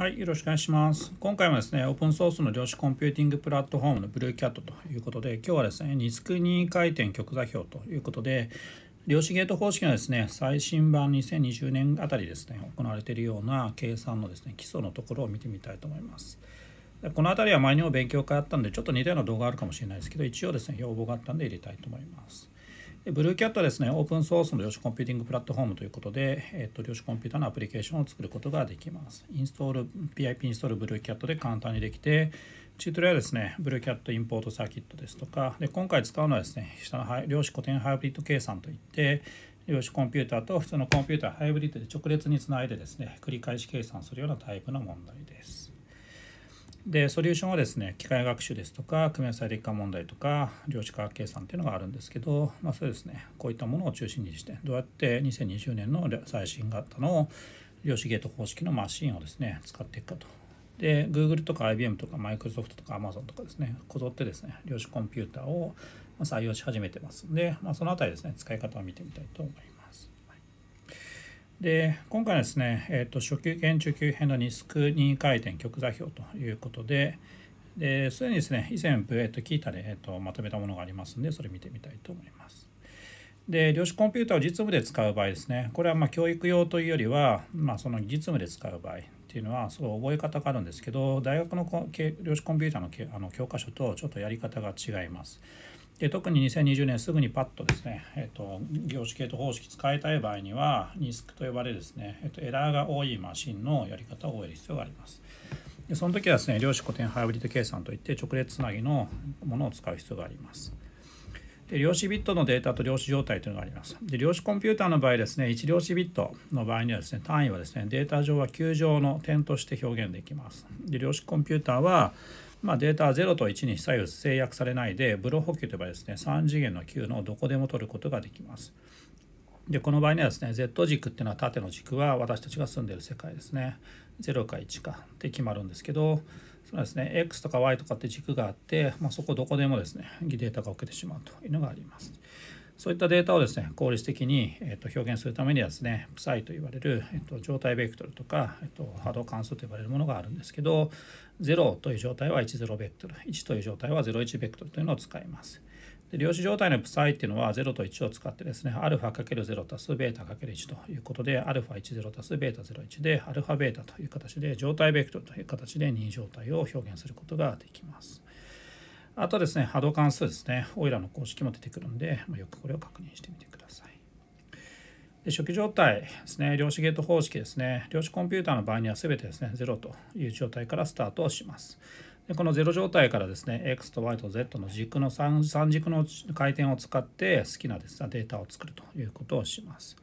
はい、よろしくお願いします。今回もですね、オープンソースの量子コンピューティングプラットフォームのブルーキャットということで、今日はですね、スク2回転極座標ということで、量子ゲート方式のですね、最新版2020年あたりですね、行われているような計算のですね、基礎のところを見てみたいと思います。この辺りは前にも勉強会あったんで、ちょっと似たような動画あるかもしれないですけど、一応ですね、要望があったんで入れたいと思います。ブルーキャットはですね、オープンソースの量子コンピューティングプラットフォームということで、えっと、量子コンピューターのアプリケーションを作ることができます。インストール、PIP インストールブルーキャットで簡単にできて、チュートリアはですね、ブルーキャットインポートサーキットですとか、で今回使うのはですね、下の量子古典ハイブリッド計算といって、量子コンピューターと普通のコンピューターハイブリッドで直列につないでですね、繰り返し計算するようなタイプの問題です。でソリューションはですね機械学習ですとか組み合わせ理化問題とか量子化学計算っていうのがあるんですけど、まあ、そうですねこういったものを中心にしてどうやって2020年の最新型の量子ゲート方式のマシンをですね使っていくかと。で Google とか IBM とか Microsoft とか Amazon とかですねこぞってですね量子コンピューターを採用し始めてますんで、まあ、その辺りですね使い方を見てみたいと思います。で今回はですね、えーと、初級研中級編のニスク2回転極座標ということで、ですでにですね、以前、えっと、キータで、えっと、まとめたものがありますので、それ見てみたいと思います。で、量子コンピューターを実務で使う場合ですね、これはま教育用というよりは、まあ、その実務で使う場合っていうのは、すごい覚え方があるんですけど、大学の量子コンピューターのあの教科書とちょっとやり方が違います。で特に2020年すぐにパッとですね、えっと、業種系統方式使いたい場合には NISC と呼ばれるですね、えっと、エラーが多いマシンのやり方を覚える必要があります。でその時はですね量子古典ハイブリッド計算といって直列つなぎのものを使う必要があります。で量子ビットのデータと量子状態というのがあります。で量子コンピューターの場合ですね、1量子ビットの場合にはですね、単位はですね、データ上は9乗の点として表現できます。で量子コンピューターはまあ、データは0と1に左右制約されないでブロ補給といえばですね3次元の球のどこでも取ることができます。でこの場合にはですね Z 軸っていうのは縦の軸は私たちが住んでる世界ですね0か1かって決まるんですけどそうですね X とか Y とかって軸があって、まあ、そこどこでもですねデータが受けてしまうというのがあります。そういったデータをですね効率的に、えー、と表現するためにはですね PSI と言われる、えー、と状態ベクトルとか、えー、と波動関数と呼ばれるものがあるんですけど0という状態は10ベクトル1という状態は01ベクトルというのを使います。で量子状態の psi っていうのは0と1を使ってですね α×0 たす β×1 ということで α10 たす β01 で α β という形で状態ベクトルという形で任意状態を表現することができます。あとですね、波動関数ですね、オイラーの公式も出てくるんで、よくこれを確認してみてください。で初期状態ですね、量子ゲート方式ですね、量子コンピューターの場合には全てですね、0という状態からスタートをします。でこの0状態からですね、X と Y と Z の軸の 3, 3軸の回転を使って好きなです、ね、データを作るということをします。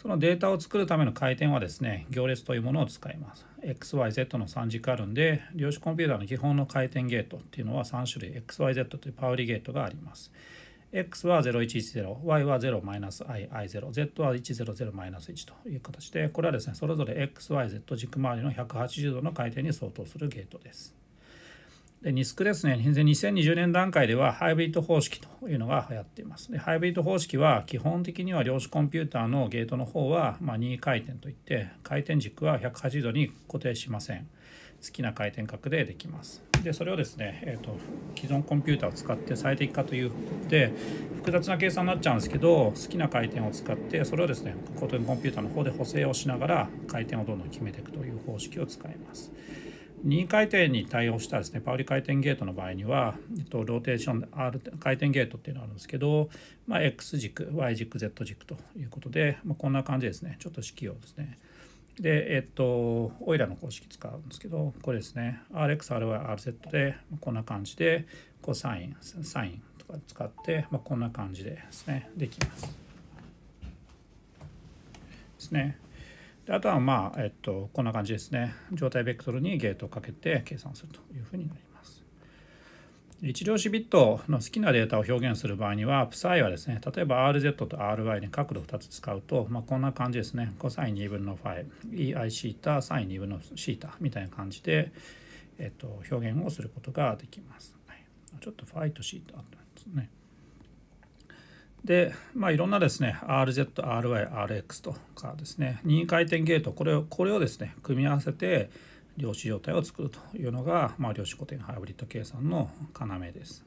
そのデータを作るための回転はですね、行列というものを使います。XYZ の3軸あるんで、量子コンピューターの基本の回転ゲートっていうのは3種類、XYZ というパウリゲートがあります。X は0110、Y は 0-I、I0、Z は100-1という形で、これはですね、それぞれ XYZ 軸周りの180度の回転に相当するゲートです。でニスクですね、2020年段階ではハイブリッド方式というのが流行っています。でハイブリッド方式は基本的には量子コンピューターのゲートの方は、まあ、2回転といって回転軸は180度に固定しません。好きな回転角でできます。でそれをですね、えーと、既存コンピューターを使って最適化ということで複雑な計算になっちゃうんですけど好きな回転を使ってそれをですねコンピューターの方で補正をしながら回転をどんどん決めていくという方式を使います。2回転に対応したですねパウリ回転ゲートの場合には、えっと、ローテーション R 回転ゲートっていうのがあるんですけど、まあ、X 軸 Y 軸 Z 軸ということで、まあ、こんな感じですねちょっと式をですねでえっとオイラの公式使うんですけどこれですね RXRYRZ で、こんな感じでコサインサインとか使って、まあ、こんな感じでですねできます。ですね。であとはまあ、えっと、こんな感じですね状態ベクトルにゲートをかけて計算するというふうになります一量子ビットの好きなデータを表現する場合には Psi はですね例えば RZ と RY に角度2つ使うと、まあ、こんな感じですね cos2 分の 5eiθsin2 分の θ みたいな感じで、えっと、表現をすることができます、はい、ちょっと φ と θ あったんですねで、まあ、いろんなですね RZ、RY、RX とかですね任意回転ゲートこれをこれをですね組み合わせて量子状態を作るというのが、まあ、量子固定のハイブリッド計算の要です。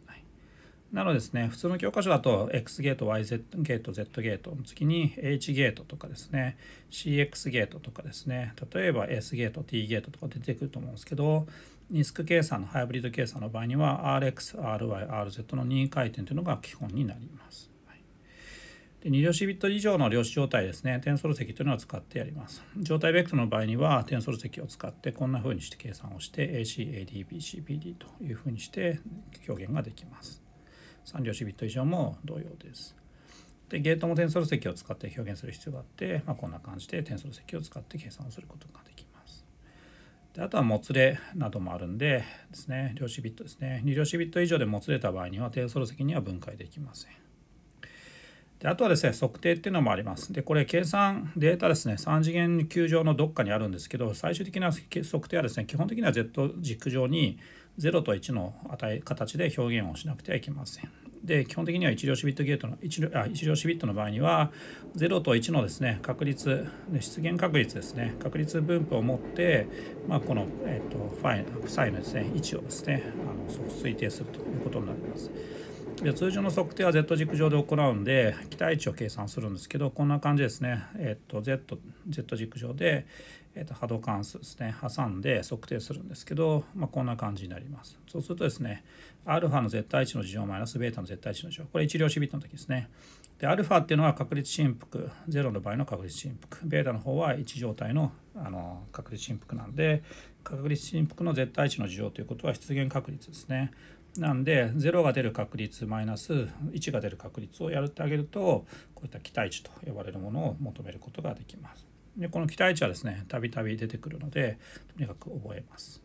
なのでですね普通の教科書だと X ゲート YZ ゲート Z ゲートの次に H ゲートとかですね CX ゲートとかですね例えば S ゲート T ゲートとか出てくると思うんですけどリスク計算のハイブリッド計算の場合には RX、RY、RZ の任意回転というのが基本になります。で2量子ビット以上の量子状態ですね、テンソル積というのを使ってやります。状態ベクトルの場合には、テンソル積を使って、こんな風にして計算をして、ACADBCBD という風にして表現ができます。3量子ビット以上も同様です。で、ゲートもテンソル積を使って表現する必要があって、まあ、こんな感じでテンソル積を使って計算をすることができます。であとはもつれなどもあるんでですね、量子ビットですね。2量子ビット以上でもつれた場合には、テンソル積には分解できません。であとはですね測定っていうのもありますでこれ計算データですね3次元球上のどっかにあるんですけど最終的な測定はですね基本的には Z 軸上に0と1の値形で表現をしなくてはいけませんで基本的には1量子ビットゲートの 1, あ1量子ビットの場合には0と1のですね確率出現確率ですね確率分布を持って、まあ、この、えっと、ファイ負債のですね位置をですねあの推定するということになります。で通常の測定は Z 軸上で行うんで期待値を計算するんですけどこんな感じですね、えっと Z、Z, 軸上で、えっと、波動関数ですね挟んで測定するんですけど、まあ、こんな感じになりますそうするとですねアルファの絶対値の事乗マイナスベータの絶対値の事乗これ1量子ビットの時ですねでアルファっていうのは確率振幅0の場合の確率振幅ベータの方は1状態のあの確率振幅なんで確率振幅の絶対値の事乗ということは出現確率ですねなんで0が出る確率マイナス1が出る確率をやるってあげるとこういった期待値と呼ばれるものを求めることができます。でこの期待値はですねたびたび出てくるのでとにかく覚えます。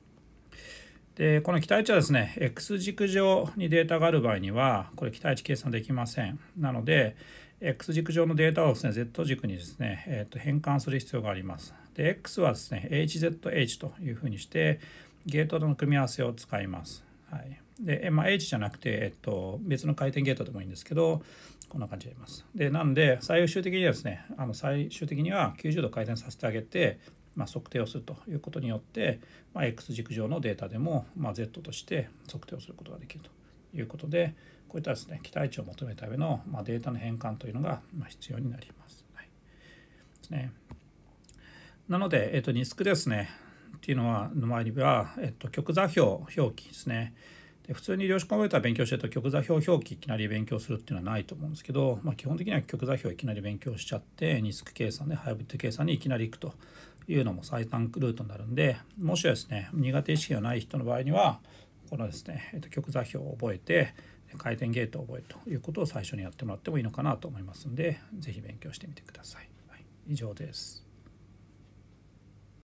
でこの期待値はですね x 軸上にデータがある場合にはこれ期待値計算できません。なので x 軸上のデータをですね z 軸にですね、えー、と変換する必要があります。で x はですね hzh というふうにしてゲートとの組み合わせを使います。はいで、まあ、H じゃなくて、えっと、別の回転ゲートでもいいんですけど、こんな感じでやります。で、なんで、最終的にはですね、あの最終的には90度回転させてあげて、まあ、測定をするということによって、まあ、X 軸上のデータでも、まあ、Z として測定をすることができるということで、こういったですね、期待値を求めた上の、まあ、データの変換というのが、まあ、必要になります。はい、ですね。なので、えっと、リスクですね、っていうのは、の前には、えっと、極座標表記ですね。で普通に量子コンピューター勉強してると極座標表記いきなり勉強するっていうのはないと思うんですけど、まあ、基本的には極座標いきなり勉強しちゃってニスク計算でハイブリッド計算にいきなり行くというのも最短ルートになるんでもしはですね苦手意識がない人の場合にはこのですね、えっと、極座標を覚えて回転ゲートを覚えるということを最初にやってもらってもいいのかなと思いますんで是非勉強してみてください。はい、以上です。